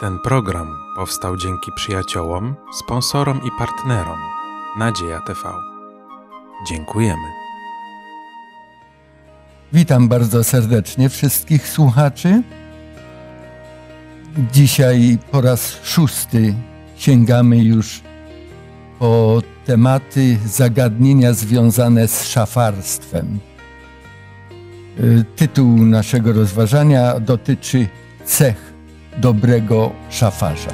Ten program powstał dzięki przyjaciołom, sponsorom i partnerom Nadzieja TV. Dziękujemy. Witam bardzo serdecznie wszystkich słuchaczy. Dzisiaj po raz szósty sięgamy już po tematy, zagadnienia związane z szafarstwem. Y, tytuł naszego rozważania dotyczy cech dobrego szafarza.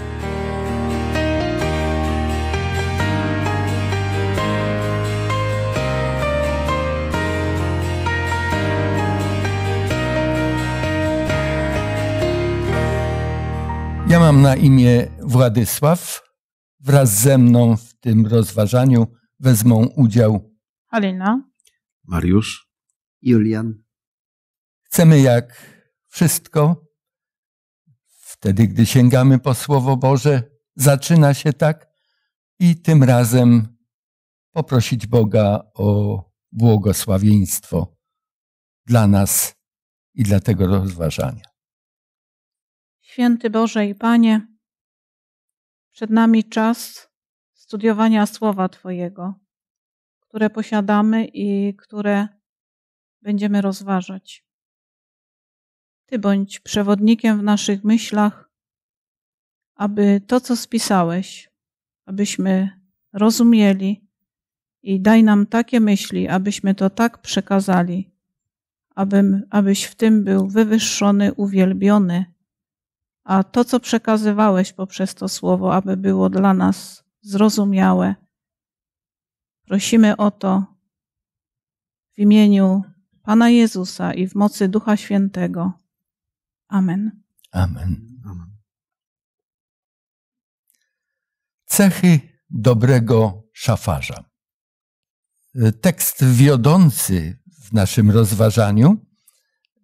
Ja mam na imię Władysław. Wraz ze mną w tym rozważaniu wezmą udział Alina, Mariusz, Julian. Chcemy jak wszystko Wtedy, gdy sięgamy po Słowo Boże, zaczyna się tak i tym razem poprosić Boga o błogosławieństwo dla nas i dla tego rozważania. Święty Boże i Panie, przed nami czas studiowania Słowa Twojego, które posiadamy i które będziemy rozważać. Ty bądź przewodnikiem w naszych myślach, aby to, co spisałeś, abyśmy rozumieli i daj nam takie myśli, abyśmy to tak przekazali, abym, abyś w tym był wywyższony, uwielbiony, a to, co przekazywałeś poprzez to słowo, aby było dla nas zrozumiałe. Prosimy o to w imieniu Pana Jezusa i w mocy Ducha Świętego. Amen. Amen. Amen. Cechy dobrego szafarza. E, tekst wiodący w naszym rozważaniu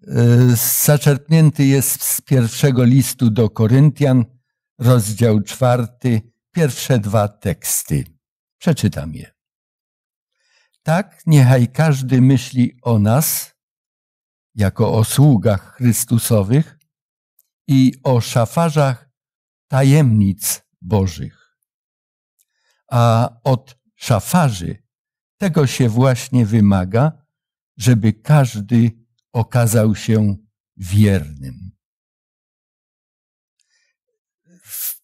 e, zaczerpnięty jest z pierwszego listu do Koryntian, rozdział czwarty, pierwsze dwa teksty. Przeczytam je. Tak niechaj każdy myśli o nas jako o sługach Chrystusowych i o szafarzach tajemnic Bożych. A od szafarzy tego się właśnie wymaga, żeby każdy okazał się wiernym.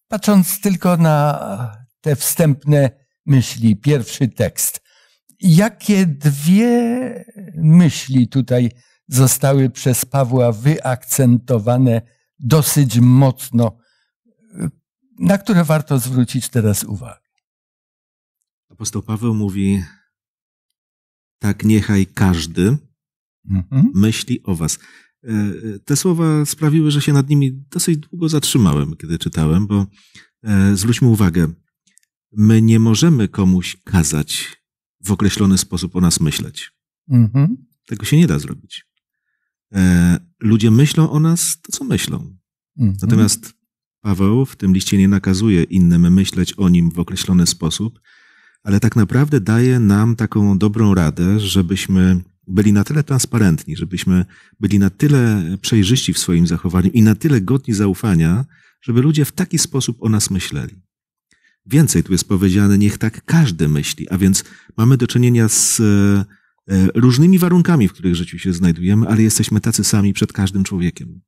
Patrząc tylko na te wstępne myśli, pierwszy tekst. Jakie dwie myśli tutaj zostały przez Pawła wyakcentowane dosyć mocno, na które warto zwrócić teraz uwagę. Apostoł Paweł mówi: Tak, niechaj każdy mhm. myśli o Was. E, e, te słowa sprawiły, że się nad nimi dosyć długo zatrzymałem, kiedy czytałem, bo e, zwróćmy uwagę, my nie możemy komuś kazać w określony sposób o nas myśleć. Mhm. Tego się nie da zrobić. E, ludzie myślą o nas to, co myślą. Mhm. Natomiast Paweł w tym liście nie nakazuje innym myśleć o nim w określony sposób, ale tak naprawdę daje nam taką dobrą radę, żebyśmy byli na tyle transparentni, żebyśmy byli na tyle przejrzyści w swoim zachowaniu i na tyle godni zaufania, żeby ludzie w taki sposób o nas myśleli. Więcej tu jest powiedziane, niech tak każdy myśli, a więc mamy do czynienia z e, E, różnymi warunkami, w których życiu się znajdujemy, ale jesteśmy tacy sami przed każdym człowiekiem.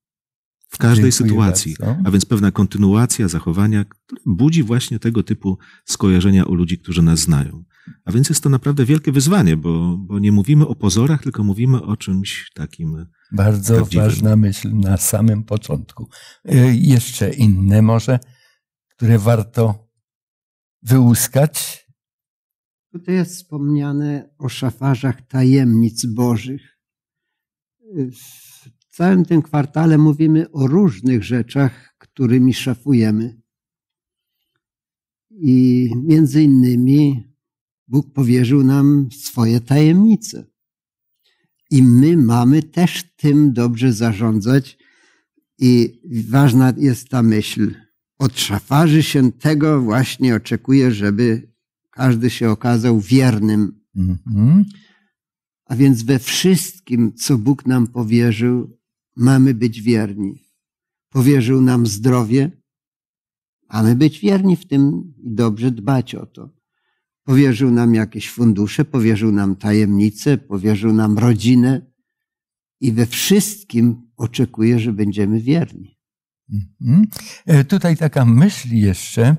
W każdej Dziękuję sytuacji. Bardzo. A więc pewna kontynuacja zachowania budzi właśnie tego typu skojarzenia u ludzi, którzy nas znają. A więc jest to naprawdę wielkie wyzwanie, bo, bo nie mówimy o pozorach, tylko mówimy o czymś takim. Bardzo prawdziwym. ważna myśl na samym początku. E, jeszcze inne może, które warto wyłuskać Tutaj jest wspomniane o szafarzach tajemnic bożych. W całym tym kwartale mówimy o różnych rzeczach, którymi szafujemy. I między innymi Bóg powierzył nam swoje tajemnice. I my mamy też tym dobrze zarządzać. I ważna jest ta myśl. Od szafarzy się tego właśnie oczekuje, żeby każdy się okazał wiernym. Mhm. A więc we wszystkim, co Bóg nam powierzył, mamy być wierni. Powierzył nam zdrowie, mamy być wierni w tym i dobrze dbać o to. Powierzył nam jakieś fundusze, powierzył nam tajemnice, powierzył nam rodzinę i we wszystkim oczekuje, że będziemy wierni. Mhm. E, tutaj taka myśl jeszcze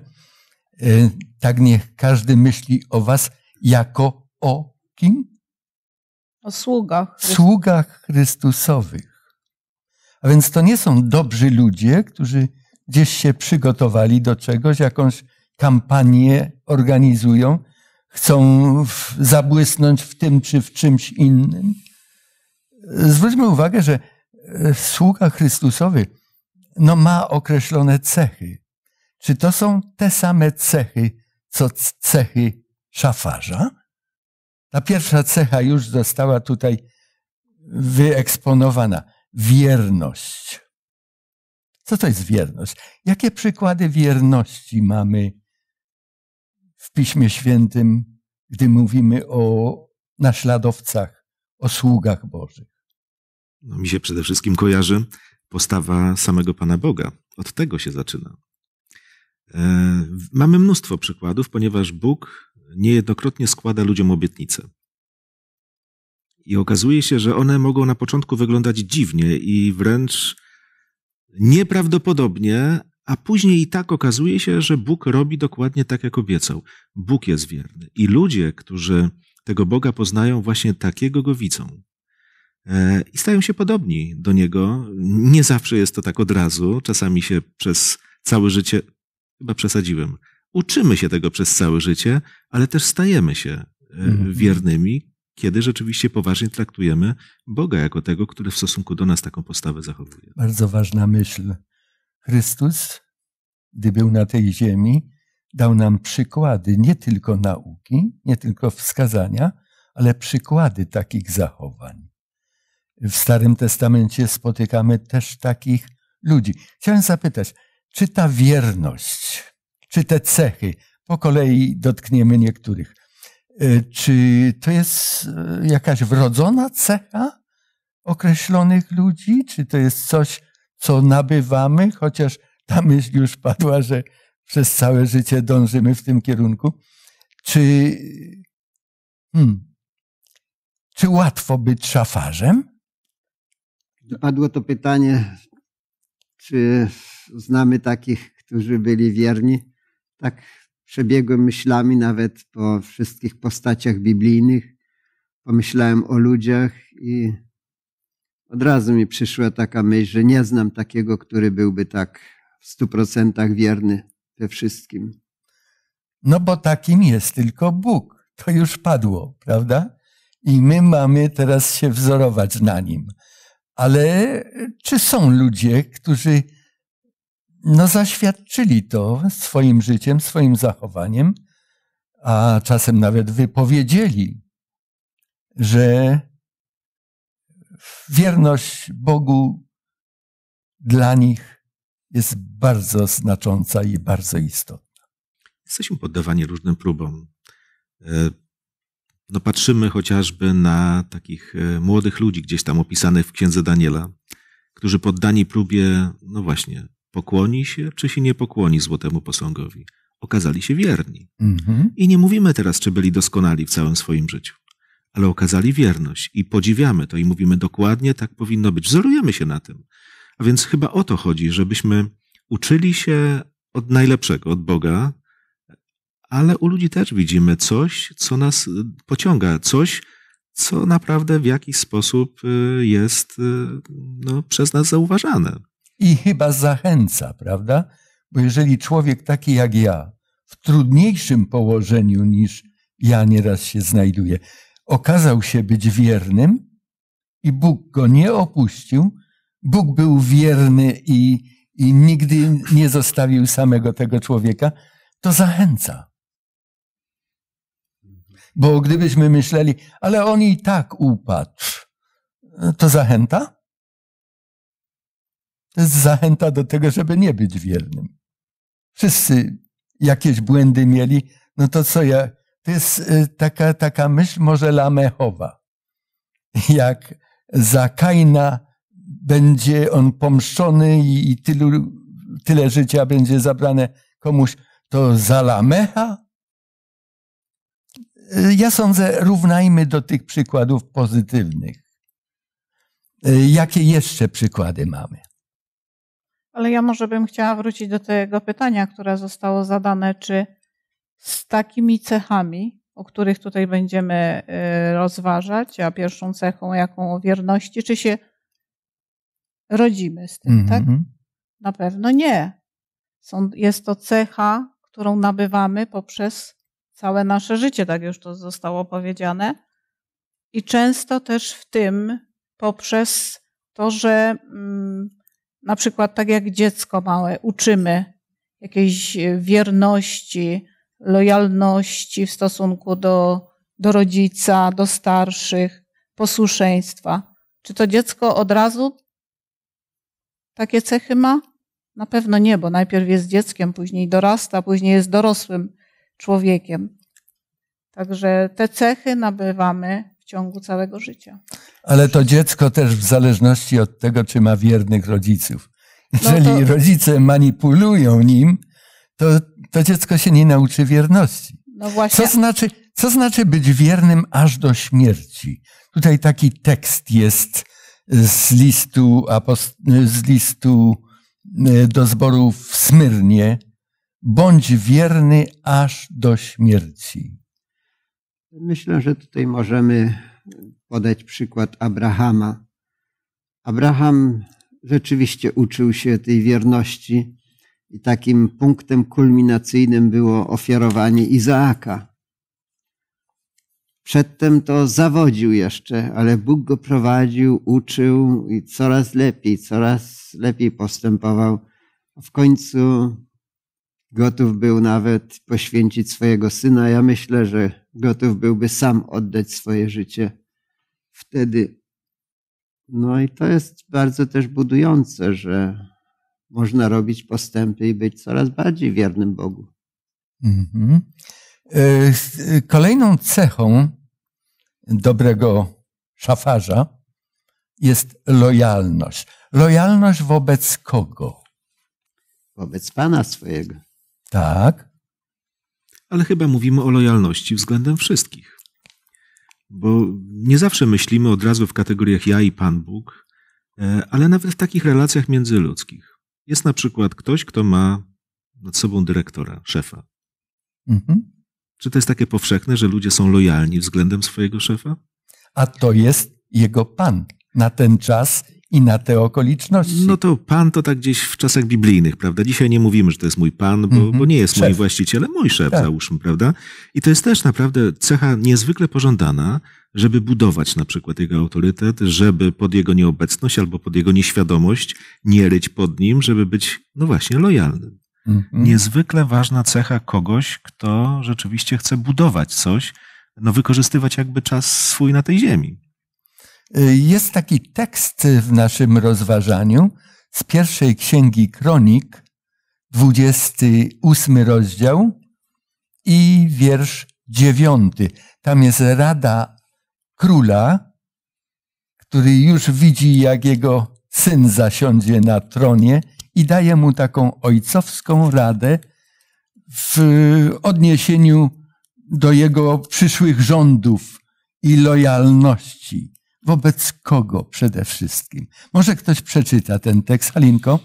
Y, tak niech każdy myśli o was jako o kim? O sługach. Sługach Chrystusowych. A więc to nie są dobrzy ludzie, którzy gdzieś się przygotowali do czegoś, jakąś kampanię organizują, chcą w, zabłysnąć w tym czy w czymś innym. Zwróćmy uwagę, że e, sługa Chrystusowy no, ma określone cechy. Czy to są te same cechy, co cechy szafarza? Ta pierwsza cecha już została tutaj wyeksponowana. Wierność. Co to jest wierność? Jakie przykłady wierności mamy w Piśmie Świętym, gdy mówimy o naśladowcach, o sługach Bożych? No, mi się przede wszystkim kojarzy postawa samego Pana Boga. Od tego się zaczyna. E, mamy mnóstwo przykładów, ponieważ Bóg niejednokrotnie składa ludziom obietnice. I okazuje się, że one mogą na początku wyglądać dziwnie i wręcz nieprawdopodobnie, a później i tak okazuje się, że Bóg robi dokładnie tak, jak obiecał. Bóg jest wierny. I ludzie, którzy tego Boga poznają, właśnie takiego go widzą. E, I stają się podobni do niego. Nie zawsze jest to tak od razu. Czasami się przez całe życie chyba przesadziłem. Uczymy się tego przez całe życie, ale też stajemy się e, mhm. wiernymi, kiedy rzeczywiście poważnie traktujemy Boga jako tego, który w stosunku do nas taką postawę zachowuje. Bardzo ważna myśl. Chrystus, gdy był na tej ziemi, dał nam przykłady nie tylko nauki, nie tylko wskazania, ale przykłady takich zachowań. W Starym Testamencie spotykamy też takich ludzi. Chciałem zapytać, czy ta wierność, czy te cechy, po kolei dotkniemy niektórych, y, czy to jest y, jakaś wrodzona cecha określonych ludzi, czy to jest coś, co nabywamy, chociaż ta myśl już padła, że przez całe życie dążymy w tym kierunku, czy, hmm, czy łatwo być szafarzem? Padło to pytanie czy znamy takich, którzy byli wierni? Tak przebiegłem myślami nawet po wszystkich postaciach biblijnych. Pomyślałem o ludziach i od razu mi przyszła taka myśl, że nie znam takiego, który byłby tak w stu procentach wierny we wszystkim. No bo takim jest tylko Bóg. To już padło, prawda? I my mamy teraz się wzorować na nim. Ale e, czy są ludzie, którzy no, zaświadczyli to swoim życiem, swoim zachowaniem, a czasem nawet wypowiedzieli, że wierność Bogu dla nich jest bardzo znacząca i bardzo istotna. Jesteśmy poddawani różnym próbom e, no patrzymy chociażby na takich e, młodych ludzi, gdzieś tam opisanych w księdze Daniela, którzy poddani próbie, no właśnie, pokłoni się czy się nie pokłoni złotemu posągowi. Okazali się wierni. Mhm. I nie mówimy teraz, czy byli doskonali w całym swoim życiu, ale okazali wierność i podziwiamy to i mówimy dokładnie tak powinno być. Wzorujemy się na tym. A więc chyba o to chodzi, żebyśmy uczyli się od najlepszego, od Boga, ale u ludzi też widzimy coś, co nas y, pociąga, coś, co naprawdę w jakiś sposób y, jest y, no, przez nas zauważane. I chyba zachęca, prawda? Bo jeżeli człowiek taki jak ja, w trudniejszym położeniu niż ja nieraz się znajduję, okazał się być wiernym i Bóg go nie opuścił, Bóg był wierny i, i nigdy nie zostawił samego tego człowieka, to zachęca. Bo gdybyśmy myśleli, ale on i tak upadł, to zachęta? To jest zachęta do tego, żeby nie być wiernym. Wszyscy jakieś błędy mieli, no to co ja. To jest y, taka, taka myśl może lamechowa. Jak za Kaina będzie on pomszczony i, tylu, tyle życia będzie zabrane komuś, to za Lamecha Y, ja sądzę, równajmy do tych przykładów pozytywnych. Y, jakie jeszcze przykłady mamy? Ale ja może bym chciała wrócić do tego pytania, które zostało zadane, czy z takimi cechami, o których tutaj będziemy y, rozważać, a pierwszą cechą, jaką o wierności, czy się rodzimy z tym, mm -hmm. tak? Na pewno nie. Są, jest to cecha, którą nabywamy poprzez całe nasze życie, tak już to zostało powiedziane. I często też w tym poprzez to, że mm, na przykład tak jak dziecko małe uczymy jakiejś e, wierności, lojalności w stosunku do, do rodzica, do starszych, posłuszeństwa. Czy to dziecko od razu takie cechy ma? Na pewno nie, bo najpierw jest dzieckiem, później dorasta, później jest dorosłym człowiekiem. Także te cechy nabywamy w ciągu całego życia. Ale to dziecko też w zależności od tego, czy ma wiernych rodziców. No Jeżeli no to... rodzice manipulują nim, to, to dziecko się nie nauczy wierności. No właśnie. Co znaczy, co znaczy być wiernym aż do śmierci? Tutaj taki tekst jest z listu, apost- z listu e, do zborów w Smyrnie, Bądź wierny aż do śmierci. Myślę, że tutaj możemy podać przykład Abrahama. Abraham rzeczywiście uczył się tej wierności i takim punktem kulminacyjnym było ofiarowanie Izaaka. Przedtem to zawodził jeszcze, ale Bóg go prowadził, uczył i coraz lepiej, coraz lepiej postępował. W końcu Gotów był nawet poświęcić swojego syna. Ja myślę, że gotów byłby sam oddać swoje życie wtedy. No i to jest bardzo też budujące, że można robić postępy i być coraz bardziej wiernym Bogu. Mhm. E, kolejną cechą dobrego szafarza jest lojalność. Lojalność wobec kogo? Wobec Pana swojego. Tak. Ale chyba mówimy o lojalności względem wszystkich. Bo nie zawsze myślimy od razu w kategoriach ja i Pan Bóg, e, ale nawet w takich relacjach międzyludzkich. Jest na przykład ktoś, kto ma nad sobą dyrektora, szefa. Mhm. Czy to jest takie powszechne, że ludzie są lojalni względem swojego szefa? A to jest jego pan na ten czas i na te okoliczności. No to pan to tak gdzieś w czasach biblijnych, prawda? Dzisiaj nie mówimy, że to jest mój pan, bo, mm -hmm. bo nie jest szef. właściciel, właścicielem, mój szef, tak. załóżmy, prawda? I to jest też naprawdę cecha niezwykle pożądana, żeby budować na przykład jego autorytet, żeby pod jego nieobecność albo pod jego nieświadomość nie ryć pod nim, żeby być, no właśnie, lojalnym. Mm -hmm. Niezwykle ważna cecha kogoś, kto rzeczywiście chce budować coś, no wykorzystywać jakby czas swój na tej ziemi. Y, jest taki tekst w naszym rozważaniu z pierwszej księgi Kronik, 28 rozdział i wiersz 9. Tam jest rada króla, który już widzi, jak jego syn zasiądzie na tronie i daje mu taką ojcowską radę w odniesieniu do jego przyszłych rządów i lojalności. Wobec kogo przede wszystkim? Może ktoś przeczyta ten tekst. Halinko?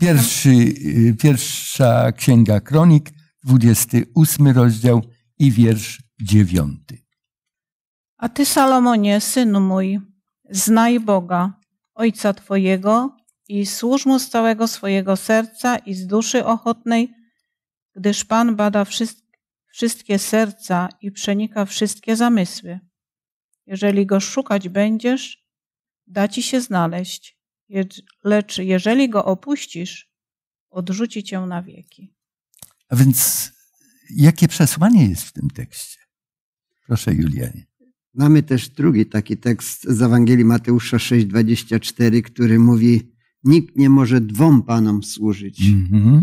Pierwszy, y, pierwsza księga kronik, 28 rozdział i wiersz 9. A ty, Salomonie, synu mój, znaj Boga, Ojca Twojego i służ Mu z całego swojego serca i z duszy ochotnej, gdyż Pan bada wszystkie serca i przenika wszystkie zamysły. Jeżeli go szukać będziesz, da ci się znaleźć, lecz jeżeli go opuścisz, odrzuci cię na wieki. A więc jakie przesłanie jest w tym tekście? Proszę, Julianie. Mamy też drugi taki tekst z Ewangelii Mateusza 6:24, który mówi: Nikt nie może dwom panom służyć. Mm -hmm.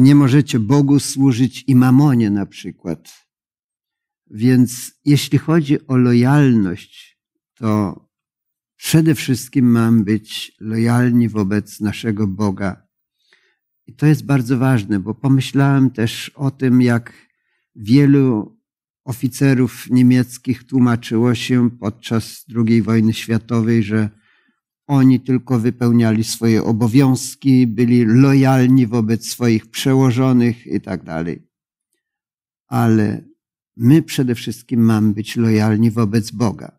Nie możecie Bogu służyć i mamonie na przykład. Więc jeśli chodzi o lojalność, to przede wszystkim mam być lojalni wobec naszego Boga. I to jest bardzo ważne, bo pomyślałem też o tym, jak wielu oficerów niemieckich tłumaczyło się podczas II wojny światowej, że oni tylko wypełniali swoje obowiązki, byli lojalni wobec swoich przełożonych i tak dalej. Ale My przede wszystkim mamy być lojalni wobec Boga.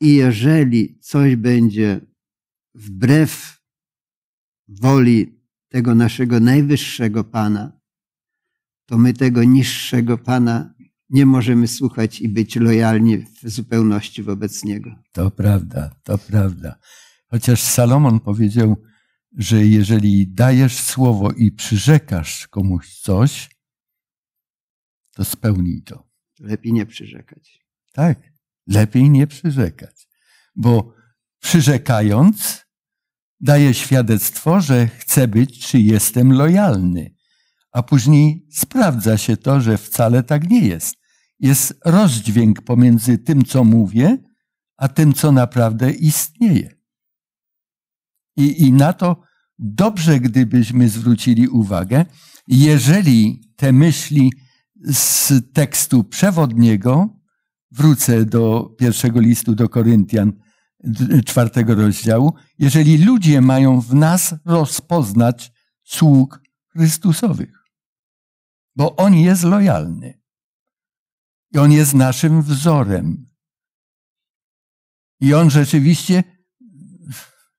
I jeżeli coś będzie wbrew woli tego naszego najwyższego Pana, to my tego niższego Pana nie możemy słuchać i być lojalni w zupełności wobec Niego. To prawda, to prawda. Chociaż Salomon powiedział, że jeżeli dajesz słowo i przyrzekasz komuś coś, to spełnij to. Lepiej nie przyrzekać. Tak, lepiej nie przyrzekać, bo przyrzekając daje świadectwo, że chcę być czy jestem lojalny, a później sprawdza się to, że wcale tak nie jest. Jest rozdźwięk pomiędzy tym, co mówię, a tym, co naprawdę istnieje. I, i na to dobrze, gdybyśmy zwrócili uwagę, jeżeli te myśli z tekstu przewodniego wrócę do pierwszego listu do Koryntian, czwartego rozdziału. Jeżeli ludzie mają w nas rozpoznać sług Chrystusowych, bo On jest lojalny i On jest naszym wzorem. I On rzeczywiście,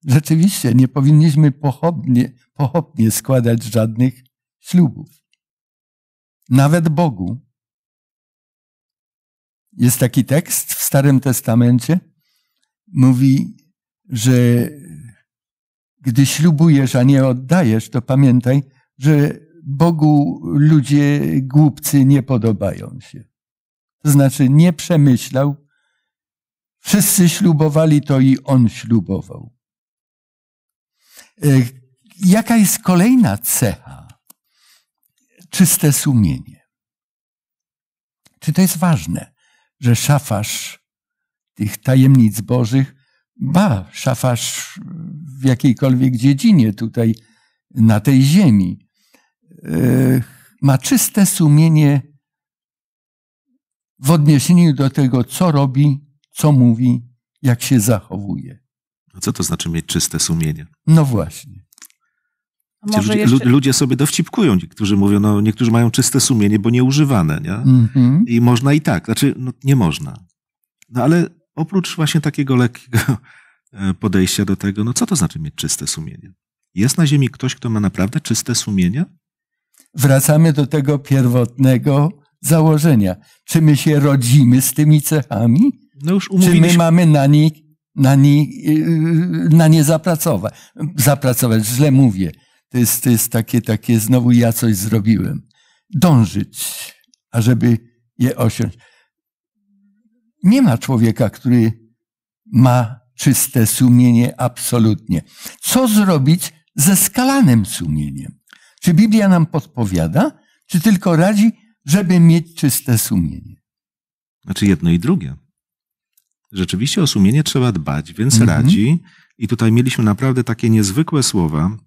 rzeczywiście nie powinniśmy pochopnie, pochopnie składać żadnych ślubów nawet Bogu. Jest taki tekst w Starym Testamencie. Mówi, że gdy ślubujesz, a nie oddajesz, to pamiętaj, że Bogu ludzie głupcy nie podobają się. To znaczy, nie przemyślał. Wszyscy ślubowali, to i on ślubował. E, jaka jest kolejna cecha? czyste sumienie. Czy to jest ważne, że szafarz tych tajemnic bożych, ba, szafarz w jakiejkolwiek dziedzinie tutaj na tej ziemi, e, ma czyste sumienie w odniesieniu do tego, co robi, co mówi, jak się zachowuje. A no co to znaczy mieć czyste sumienie? No właśnie. Ludzie, jeszcze... ludzie, sobie dowcipkują, niektórzy mówią, no niektórzy mają czyste sumienie, bo nieużywane, nie? Mm -hmm. I można i tak, znaczy no, nie można. No ale oprócz właśnie takiego lekkiego e, podejścia do tego, no co to znaczy mieć czyste sumienie? Jest na ziemi ktoś, kto ma naprawdę czyste sumienie? Wracamy do tego pierwotnego założenia. Czy my się rodzimy z tymi cechami? No już umówiliśmy. Czy my mamy na nie, y, y, na nie, na nie zapracować. Zapracować, źle mówię. To jest, to jest takie, takie, znowu ja coś zrobiłem. Dążyć, ażeby je osiąść Nie ma człowieka, który ma czyste sumienie absolutnie. Co zrobić ze skalanym sumieniem? Czy Biblia nam podpowiada, czy tylko radzi, żeby mieć czyste sumienie? Znaczy jedno i drugie. Rzeczywiście o sumienie trzeba dbać, więc mhm. radzi. I tutaj mieliśmy naprawdę takie niezwykłe słowa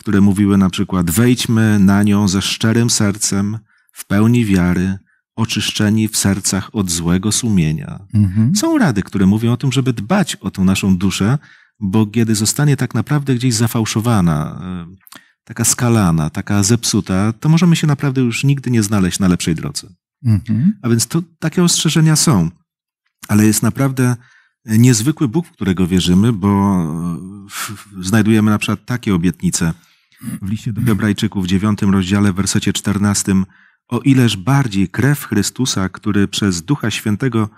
które mówiły na przykład: Wejdźmy na nią ze szczerym sercem, w pełni wiary, oczyszczeni w sercach od złego sumienia. Mhm. Są rady, które mówią o tym, żeby dbać o tą naszą duszę, bo kiedy zostanie tak naprawdę gdzieś zafałszowana, e, taka skalana, taka zepsuta, to możemy się naprawdę już nigdy nie znaleźć na lepszej drodze. Mhm. A więc to takie ostrzeżenia są. Ale jest naprawdę niezwykły Bóg, w którego wierzymy, bo e, znajdujemy na przykład takie obietnice w liście do Hebrajczyków w 9 rozdziale, w wersecie 14, o ileż bardziej krew Chrystusa, który przez Ducha Świętego,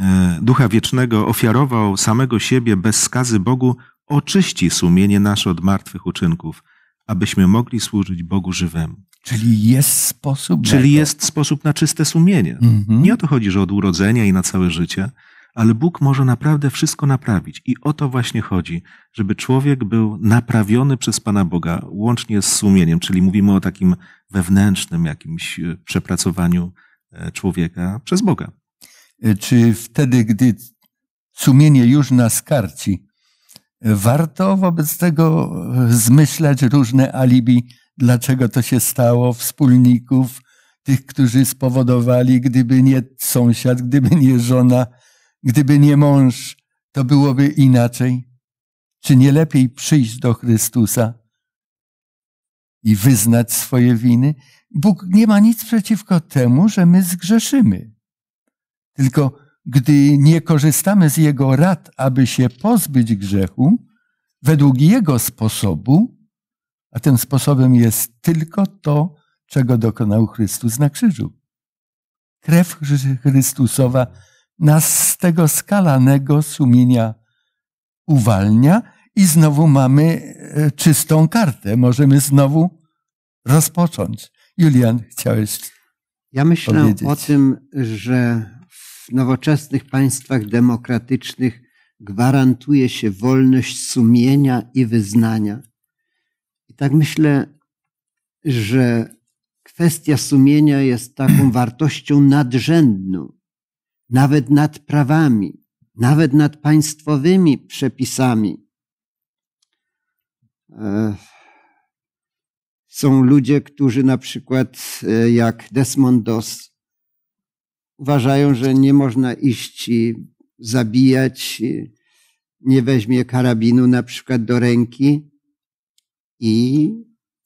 e, Ducha Wiecznego ofiarował samego siebie bez skazy Bogu, oczyści sumienie nasze od martwych uczynków, abyśmy mogli służyć Bogu żywemu. Czyli jest sposób. Czyli jest sposób na czyste sumienie. Mhm. Nie o to chodzi, że od urodzenia i na całe życie, ale Bóg może naprawdę wszystko naprawić. I o to właśnie chodzi, żeby człowiek był naprawiony przez Pana Boga, łącznie z sumieniem, czyli mówimy o takim wewnętrznym jakimś e, przepracowaniu e, człowieka przez Boga. E, czy wtedy, gdy sumienie już nas karci, warto wobec tego zmyślać różne alibi, dlaczego to się stało, wspólników, tych, którzy spowodowali, gdyby nie sąsiad, gdyby nie żona, Gdyby nie mąż, to byłoby inaczej. Czy nie lepiej przyjść do Chrystusa i wyznać swoje winy? Bóg nie ma nic przeciwko temu, że my zgrzeszymy. Tylko gdy nie korzystamy z Jego rad, aby się pozbyć grzechu, według Jego sposobu, a tym sposobem jest tylko to, czego dokonał Chrystus na krzyżu. Krew Chrystusowa nas z tego skalanego sumienia uwalnia i znowu mamy e, czystą kartę. Możemy znowu rozpocząć. Julian, chciałeś. Ja myślę powiedzieć. o tym, że w nowoczesnych państwach demokratycznych gwarantuje się wolność sumienia i wyznania. I tak myślę, że kwestia sumienia jest taką wartością nadrzędną nawet nad prawami, nawet nad państwowymi przepisami. E, są ludzie, którzy na przykład e, jak Desmond Doss uważają, że nie można iść i zabijać, nie weźmie karabinu na przykład do ręki i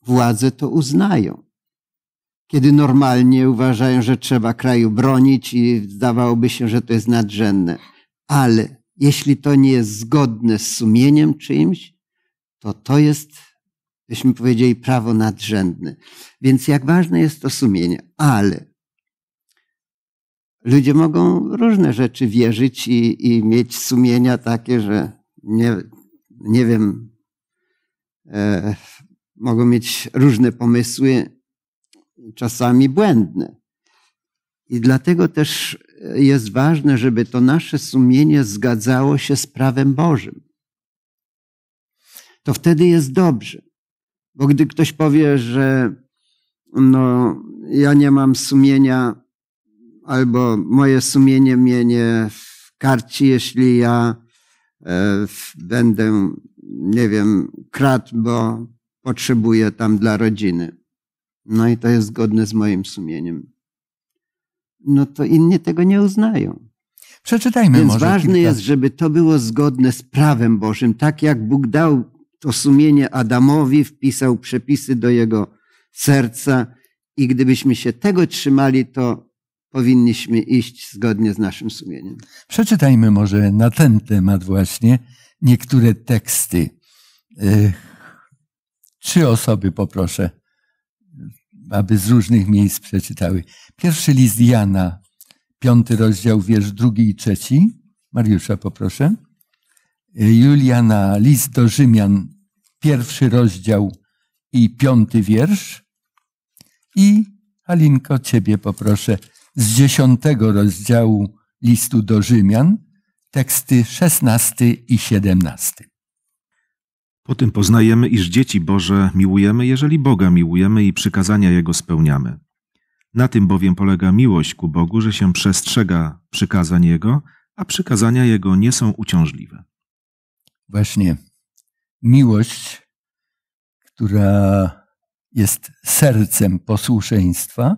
władze to uznają kiedy normalnie uważają, że trzeba kraju bronić i zdawałoby się, że to jest nadrzędne. Ale jeśli to nie jest zgodne z sumieniem czyimś, to to jest, byśmy powiedzieli, prawo nadrzędne. Więc jak ważne jest to sumienie, ale ludzie mogą różne rzeczy wierzyć i, i mieć sumienia takie, że nie, nie wiem, e, mogą mieć różne pomysły, czasami błędny. I dlatego też e, jest ważne, żeby to nasze sumienie zgadzało się z prawem Bożym. To wtedy jest dobrze. Bo gdy ktoś powie, że no, ja nie mam sumienia, albo moje sumienie mnie nie karci, jeśli ja e, będę, nie wiem, kradł, bo potrzebuję tam dla rodziny no i to jest zgodne z moim sumieniem, no to inni tego nie uznają. Przeczytajmy Więc może. Ważne kilka... jest, żeby to było zgodne z prawem Bożym, tak jak Bóg dał to sumienie Adamowi, wpisał przepisy do jego serca i gdybyśmy się tego trzymali, to powinniśmy iść zgodnie z naszym sumieniem. Przeczytajmy może na ten temat właśnie niektóre teksty. Trzy osoby poproszę aby z różnych miejsc przeczytały. Pierwszy list Jana, piąty rozdział, wiersz drugi i trzeci. Mariusza poproszę. Y, Juliana, list do Rzymian, pierwszy rozdział i piąty wiersz. I Halinko, ciebie poproszę z dziesiątego rozdziału listu do Rzymian, teksty szesnasty i siedemnasty. Po tym poznajemy, iż dzieci Boże miłujemy, jeżeli Boga miłujemy i przykazania Jego spełniamy. Na tym bowiem polega miłość ku Bogu, że się przestrzega przykazań Jego, a przykazania Jego nie są uciążliwe. Właśnie. Miłość, która jest sercem posłuszeństwa,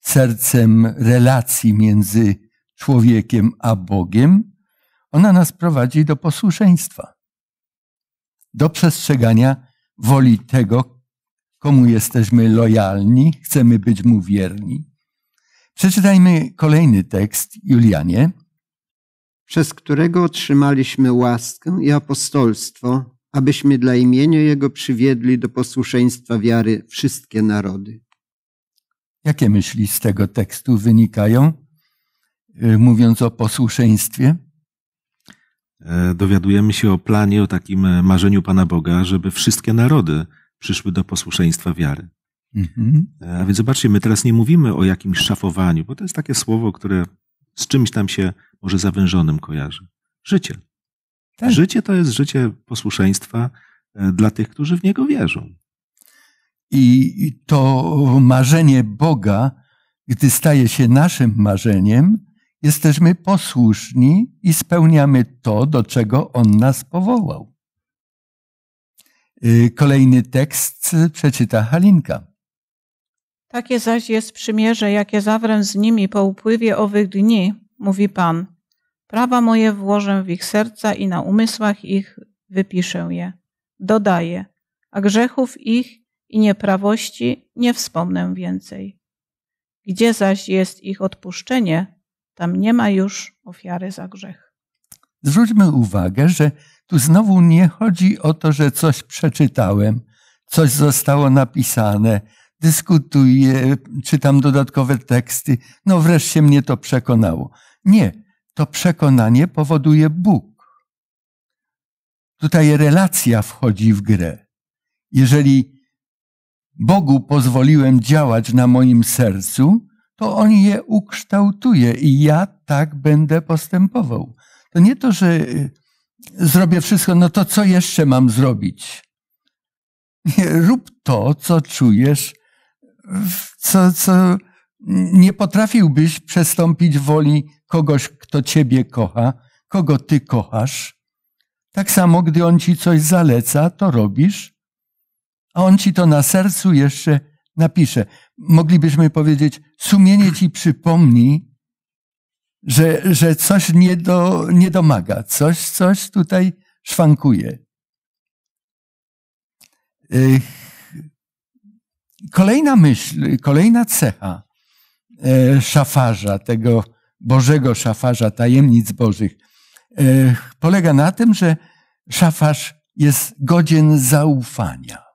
sercem relacji między człowiekiem a Bogiem, ona nas prowadzi do posłuszeństwa do przestrzegania woli tego, komu jesteśmy lojalni, chcemy być mu wierni. Przeczytajmy kolejny tekst, Julianie. Przez którego otrzymaliśmy łaskę i apostolstwo, abyśmy dla imienia Jego przywiedli do posłuszeństwa wiary wszystkie narody. Jakie myśli z tego tekstu wynikają, y, mówiąc o posłuszeństwie? E, dowiadujemy się o planie, o takim e, marzeniu Pana Boga, żeby wszystkie narody przyszły do posłuszeństwa wiary. Mhm. E, a więc zobaczcie, my teraz nie mówimy o jakimś szafowaniu, bo to jest takie słowo, które z czymś tam się może zawężonym kojarzy. Życie. Tak. Życie to jest życie posłuszeństwa dla tych, którzy w niego wierzą. I to marzenie Boga, gdy staje się naszym marzeniem, jesteśmy posłuszni i spełniamy to, do czego On nas powołał. Y, kolejny tekst przeczyta Halinka. Takie zaś jest przymierze, jakie zawrę z nimi po upływie owych dni, mówi Pan. Prawa moje włożę w ich serca i na umysłach ich wypiszę je. Dodaję, a grzechów ich i nieprawości nie wspomnę więcej. Gdzie zaś jest ich odpuszczenie, tam nie ma już ofiary za grzech. Zwróćmy uwagę, że tu znowu nie chodzi o to, że coś przeczytałem, coś zostało napisane, dyskutuję, czytam dodatkowe teksty, no wreszcie mnie to przekonało. Nie, to przekonanie powoduje Bóg. Tutaj relacja wchodzi w grę. Jeżeli Bogu pozwoliłem działać na moim sercu, to on je ukształtuje i ja tak będę postępował. To nie to, że y, zrobię wszystko, no to co jeszcze mam zrobić? Nie, rób to, co czujesz, co, co nie potrafiłbyś przestąpić woli kogoś, kto ciebie kocha, kogo ty kochasz. Tak samo, gdy on ci coś zaleca, to robisz, a on ci to na sercu jeszcze napisze. Moglibyśmy powiedzieć, sumienie ci przypomni, że, że coś nie, do, nie domaga, coś, coś tutaj szwankuje. Kolejna myśl, kolejna cecha e, szafarza, tego Bożego szafarza, tajemnic Bożych, polega na tym, że szafarz jest godzien zaufania.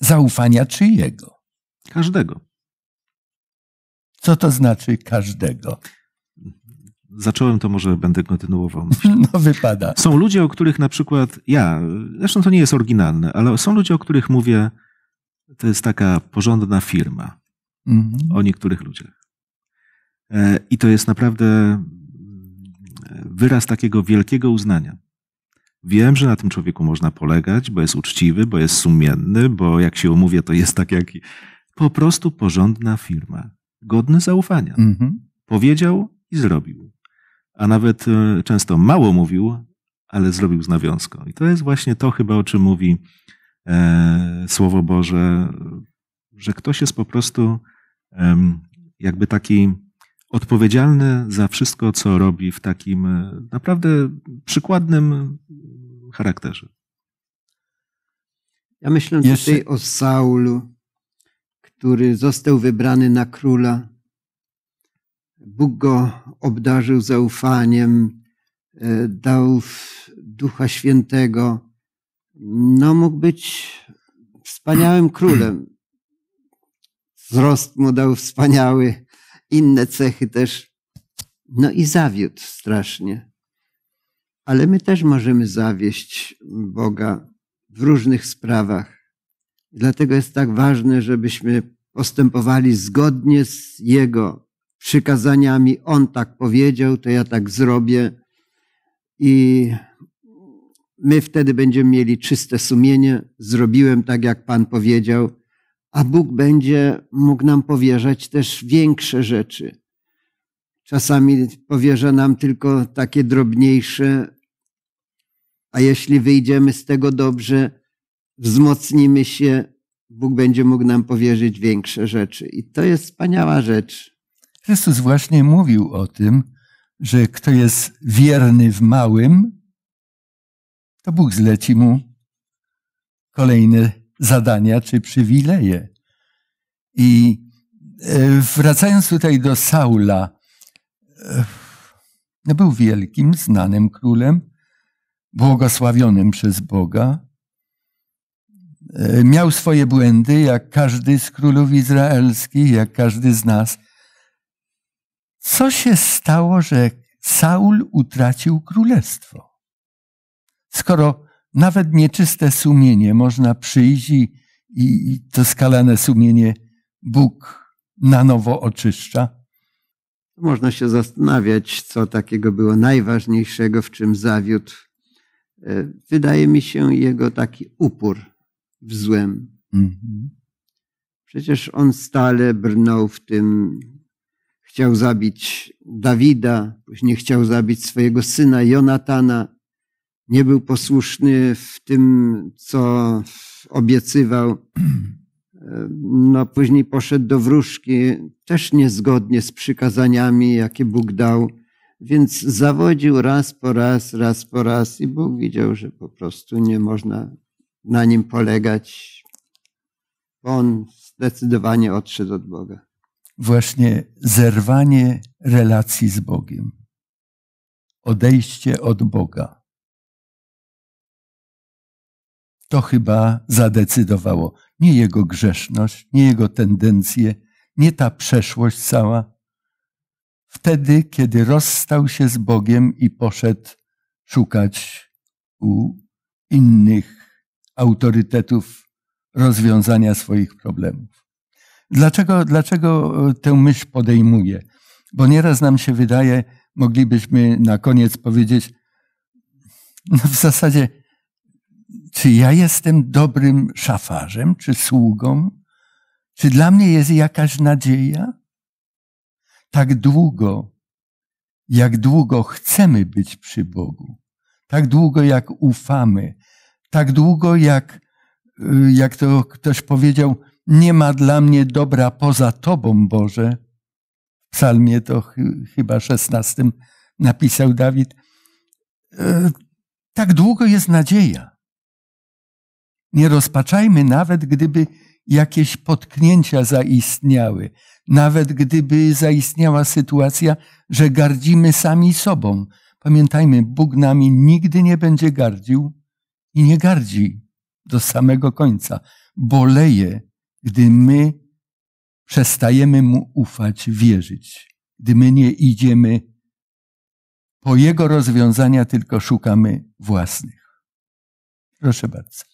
Zaufania czyjego? Każdego. Co to znaczy każdego? Zacząłem to, może będę kontynuował. No, wypada. Są ludzie, o których na przykład ja, zresztą to nie jest oryginalne, ale są ludzie, o których mówię, to jest taka porządna firma mhm. o niektórych ludziach. E, I to jest naprawdę mm, wyraz takiego wielkiego uznania. Wiem, że na tym człowieku można polegać, bo jest uczciwy, bo jest sumienny, bo jak się umówię, to jest tak jak po prostu porządna firma, godny zaufania. Mhm. Powiedział i zrobił. A nawet e, często mało mówił, ale zrobił z nawiązką. I to jest właśnie to chyba, o czym mówi e, Słowo Boże, że ktoś jest po prostu e, jakby taki odpowiedzialny za wszystko, co robi w takim e, naprawdę przykładnym e, charakterze. Ja myślę Jeszcze... tutaj o Saulu, który został wybrany na króla. Bóg go obdarzył zaufaniem, e, dał Ducha Świętego. No, mógł być wspaniałym królem. Wzrost mu dał wspaniały inne cechy też. No i zawiódł strasznie. Ale my też możemy zawieść Boga w różnych sprawach. Dlatego jest tak ważne, żebyśmy postępowali zgodnie z Jego przykazaniami. On tak powiedział, to ja tak zrobię. I my wtedy będziemy mieli czyste sumienie. Zrobiłem tak, jak Pan powiedział a Bóg będzie mógł nam powierzać też większe rzeczy. Czasami powierza nam tylko takie drobniejsze, a jeśli wyjdziemy z tego dobrze, wzmocnimy się, Bóg będzie mógł nam powierzyć większe rzeczy. I to jest wspaniała rzecz. Chrystus właśnie mówił o tym, że kto jest wierny w małym, to Bóg zleci mu kolejne zadania czy przywileje. I e, wracając tutaj do Saula, e, no był wielkim, znanym królem, błogosławionym przez Boga. E, miał swoje błędy, jak każdy z królów izraelskich, jak każdy z nas. Co się stało, że Saul utracił królestwo? Skoro nawet nieczyste sumienie można przyjść i, i to skalane sumienie Bóg na nowo oczyszcza? Można się zastanawiać, co takiego było najważniejszego, w czym zawiódł. E, wydaje mi się jego taki upór w złem. Mhm. Przecież on stale brnął w tym. Chciał zabić Dawida, później chciał zabić swojego syna Jonatana nie był posłuszny w tym, co obiecywał. No, później poszedł do wróżki, też niezgodnie z przykazaniami, jakie Bóg dał. Więc zawodził raz po raz, raz po raz, i Bóg widział, że po prostu nie można na nim polegać. On zdecydowanie odszedł od Boga. Właśnie zerwanie relacji z Bogiem, odejście od Boga to chyba zadecydowało. Nie jego grzeszność, nie jego tendencje, nie ta przeszłość cała. Wtedy, kiedy rozstał się z Bogiem i poszedł szukać u innych autorytetów rozwiązania swoich problemów. Dlaczego, dlaczego e, tę myśl podejmuję? Bo nieraz nam się wydaje, moglibyśmy na koniec powiedzieć, no w zasadzie czy ja jestem dobrym szafarzem, czy sługą? Czy dla mnie jest jakaś nadzieja? Tak długo, jak długo chcemy być przy Bogu, tak długo jak ufamy, tak długo jak, y, jak to ktoś powiedział, nie ma dla mnie dobra poza Tobą, Boże. W psalmie to ch chyba szesnastym napisał Dawid. E, tak długo jest nadzieja. Nie rozpaczajmy, nawet gdyby jakieś potknięcia zaistniały, nawet gdyby zaistniała sytuacja, że gardzimy sami sobą. Pamiętajmy, Bóg nami nigdy nie będzie gardził i nie gardzi do samego końca. Boleje, gdy my przestajemy Mu ufać, wierzyć, gdy my nie idziemy po Jego rozwiązania, tylko szukamy własnych. Proszę bardzo.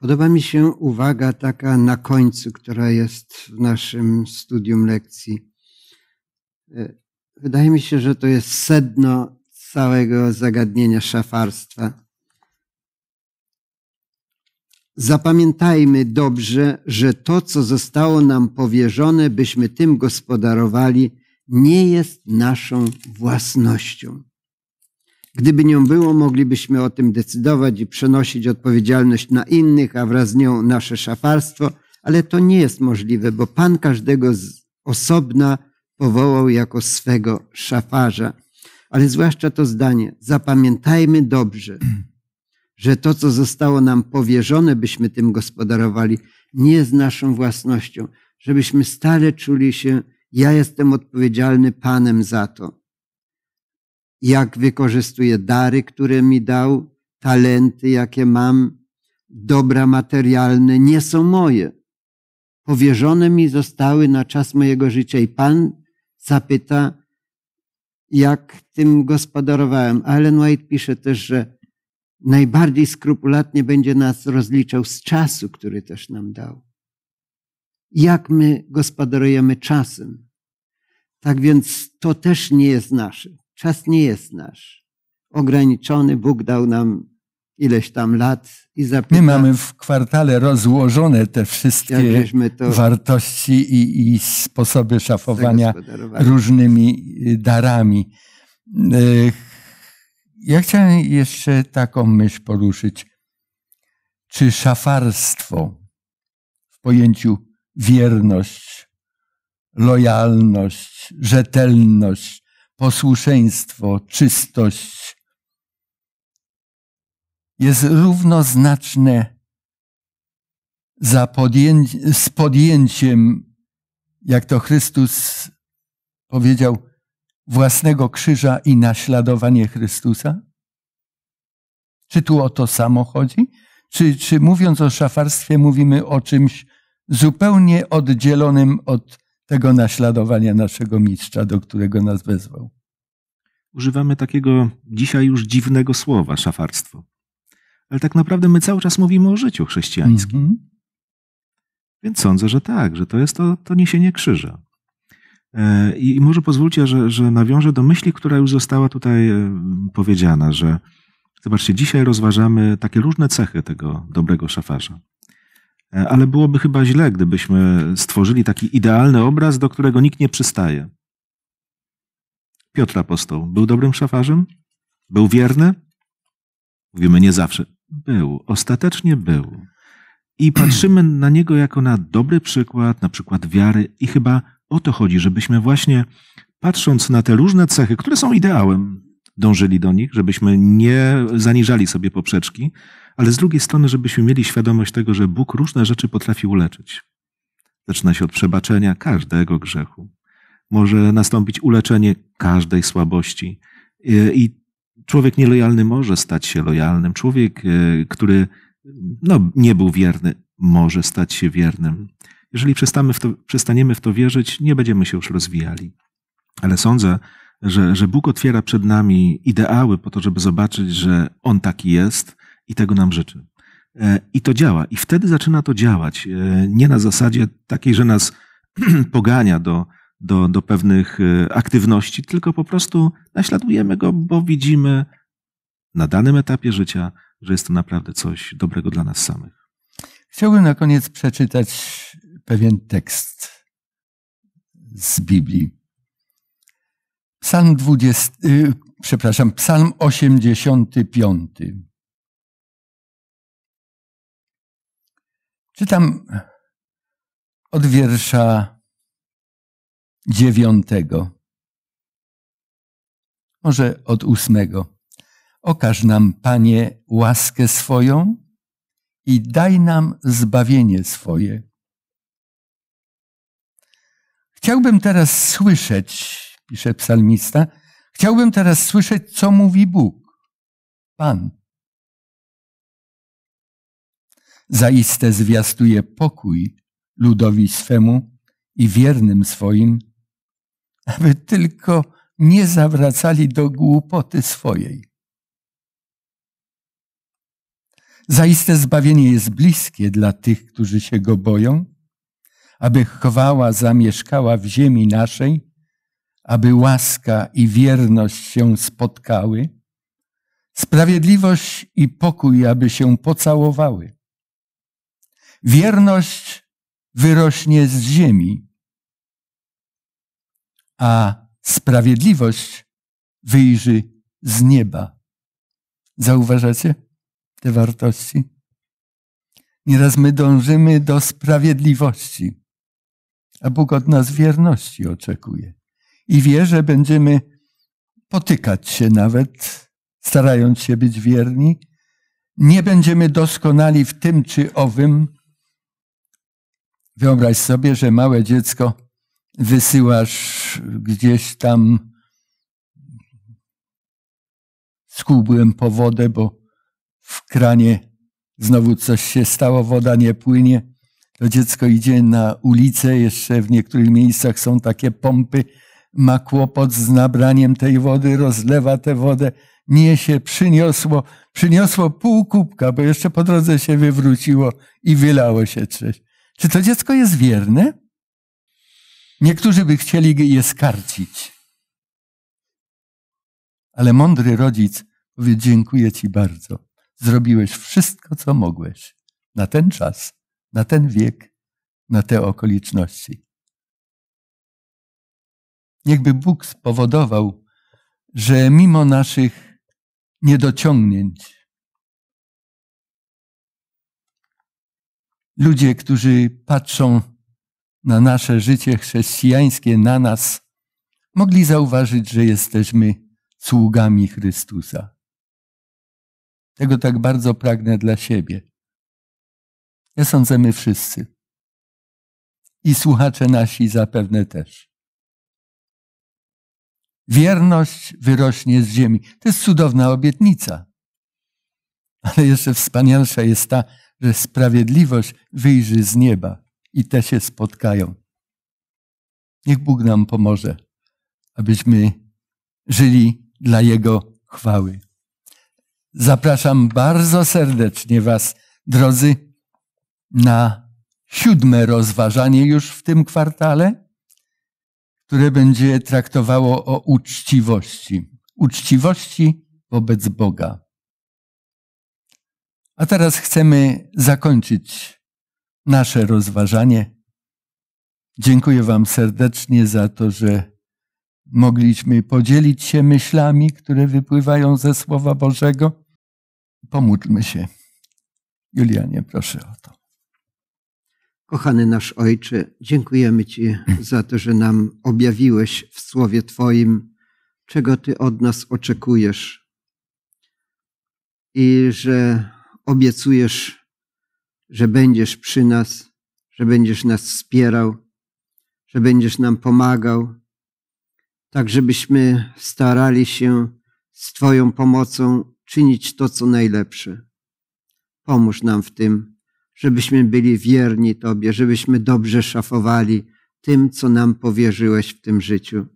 Podoba mi się uwaga taka na końcu, która jest w naszym studium lekcji. E, wydaje mi się, że to jest sedno całego zagadnienia szafarstwa. Zapamiętajmy dobrze, że to, co zostało nam powierzone, byśmy tym gospodarowali, nie jest naszą własnością. Gdyby nią było, moglibyśmy o tym decydować i przenosić odpowiedzialność na innych, a wraz z nią nasze szafarstwo, ale to nie jest możliwe, bo Pan każdego z osobna powołał jako swego szafarza. Ale zwłaszcza to zdanie, zapamiętajmy dobrze, że to, co zostało nam powierzone, byśmy tym gospodarowali, nie jest naszą własnością, żebyśmy stale czuli się, ja jestem odpowiedzialny Panem za to jak wykorzystuję dary, które mi dał, talenty, jakie mam, dobra materialne, nie są moje. Powierzone mi zostały na czas mojego życia i Pan zapyta, jak tym gospodarowałem. Ellen White pisze też, że najbardziej skrupulatnie będzie nas rozliczał z czasu, który też nam dał. Jak my gospodarujemy czasem. Tak więc to też nie jest nasze. Czas nie jest nasz. Ograniczony Bóg dał nam ileś tam lat i zapyta. My mamy w kwartale rozłożone te wszystkie wartości i, i, sposoby szafowania różnymi y, darami. Y, ja chciałem jeszcze taką myśl poruszyć. Czy szafarstwo w pojęciu wierność, lojalność, rzetelność, posłuszeństwo, czystość jest równoznaczne za z podjęciem, jak to Chrystus powiedział, własnego krzyża i naśladowanie Chrystusa? Czy tu o to samo chodzi? Czy, czy mówiąc o szafarstwie, mówimy o czymś zupełnie oddzielonym od tego naśladowania naszego mistrza, do którego nas wezwał? używamy takiego dzisiaj już dziwnego słowa szafarstwo. Ale tak naprawdę my cały czas mówimy o życiu chrześcijańskim. Mm -hmm. Więc sądzę, że tak, że to jest to, to niesienie krzyża. E, I, może pozwólcie, że, że nawiążę do myśli, która już została tutaj e, powiedziana, że zobaczcie, dzisiaj rozważamy takie różne cechy tego dobrego szafarza. E, ale byłoby chyba źle, gdybyśmy stworzyli taki idealny obraz, do którego nikt nie przystaje. Piotr Apostoł był dobrym szafarzem? Był wierny? Mówimy nie zawsze. Był. Ostatecznie był. I patrzymy na niego jako na dobry przykład, na przykład wiary, i chyba o to chodzi, żebyśmy właśnie patrząc na te różne cechy, które są ideałem, dążyli do nich, żebyśmy nie zaniżali sobie poprzeczki, ale z drugiej strony, żebyśmy mieli świadomość tego, że Bóg różne rzeczy potrafi uleczyć. Zaczyna się od przebaczenia każdego grzechu może nastąpić uleczenie każdej słabości. E, I człowiek nielojalny może stać się lojalnym. Człowiek, e, który no, nie był wierny, może stać się wiernym. Jeżeli przestamy w to, przestaniemy w to wierzyć, nie będziemy się już rozwijali. Ale sądzę, że, że Bóg otwiera przed nami ideały po to, żeby zobaczyć, że On taki jest i tego nam życzy. E, I to działa. I wtedy zaczyna to działać. Nie na zasadzie takiej, że nas pogania do, do, do pewnych y, aktywności, tylko po prostu naśladujemy go, bo widzimy na danym etapie życia, że jest to naprawdę coś dobrego dla nas samych. Chciałbym na koniec przeczytać pewien tekst z Biblii. Psalm 20, y, przepraszam, Psalm 85. Czytam od wiersza dziewiątego, może od ósmego. Okaż nam, Panie, łaskę swoją i daj nam zbawienie swoje. Chciałbym teraz słyszeć, pisze psalmista, chciałbym teraz słyszeć, co mówi Bóg, Pan. Zaiste zwiastuje pokój ludowi swemu i wiernym swoim, aby tylko nie zawracali do głupoty swojej. Zaiste zbawienie jest bliskie dla tych, którzy się go boją, aby chwała zamieszkała w ziemi naszej, aby łaska i wierność się spotkały, sprawiedliwość i pokój, aby się pocałowały. Wierność wyrośnie z ziemi, a sprawiedliwość wyjrzy z nieba. Zauważacie te wartości? Nieraz my dążymy do sprawiedliwości, a Bóg od nas wierności oczekuje. I wie, że będziemy potykać się nawet, starając się być wierni. Nie będziemy doskonali w tym czy owym. Wyobraź sobie, że małe dziecko wysyłasz gdzieś tam skubłem po wodę, bo w kranie znowu coś się stało, woda nie płynie. To dziecko idzie na ulicę, jeszcze w niektórych miejscach są takie pompy, ma kłopot z nabraniem tej wody, rozlewa tę wodę, niesie, przyniosło, przyniosło pół kubka, bo jeszcze po drodze się wywróciło i wylało się coś. Czy to dziecko jest wierne? Niektórzy by chcieli je skarcić. Ale mądry rodzic powie: Dziękuję Ci bardzo. Zrobiłeś wszystko, co mogłeś na ten czas, na ten wiek, na te okoliczności. Niechby Bóg spowodował, że mimo naszych niedociągnięć, ludzie, którzy patrzą na nasze życie chrześcijańskie, na nas, mogli zauważyć, że jesteśmy sługami Chrystusa. Tego tak bardzo pragnę dla siebie. Ja sądzę, my wszyscy. I słuchacze nasi zapewne też. Wierność wyrośnie z ziemi. To jest cudowna obietnica. Ale jeszcze wspanialsza jest ta, że sprawiedliwość wyjrzy z nieba i te się spotkają. Niech Bóg nam pomoże, abyśmy żyli dla Jego chwały. Zapraszam bardzo serdecznie Was, drodzy, na siódme rozważanie już w tym kwartale, które będzie traktowało o uczciwości. Uczciwości wobec Boga. A teraz chcemy zakończyć nasze rozważanie. Dziękuję Wam serdecznie za to, że mogliśmy podzielić się myślami, które wypływają ze Słowa Bożego. Pomódlmy się. Julianie, proszę o to. Kochany nasz Ojcze, dziękujemy Ci za to, że nam objawiłeś w Słowie Twoim, czego Ty od nas oczekujesz i że obiecujesz że będziesz przy nas, że będziesz nas wspierał, że będziesz nam pomagał, tak żebyśmy starali się z Twoją pomocą czynić to, co najlepsze. Pomóż nam w tym, żebyśmy byli wierni Tobie, żebyśmy dobrze szafowali tym, co nam powierzyłeś w tym życiu,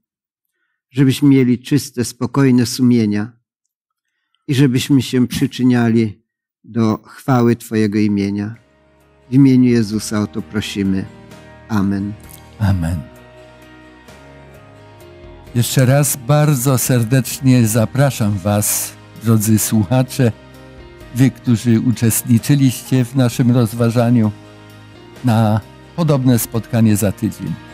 żebyśmy mieli czyste, spokojne sumienia i żebyśmy się przyczyniali do chwały Twojego imienia. W imieniu Jezusa o to prosimy. Amen. Amen. Jeszcze raz bardzo serdecznie zapraszam Was, drodzy słuchacze, Wy, którzy uczestniczyliście w naszym rozważaniu, na podobne spotkanie za tydzień.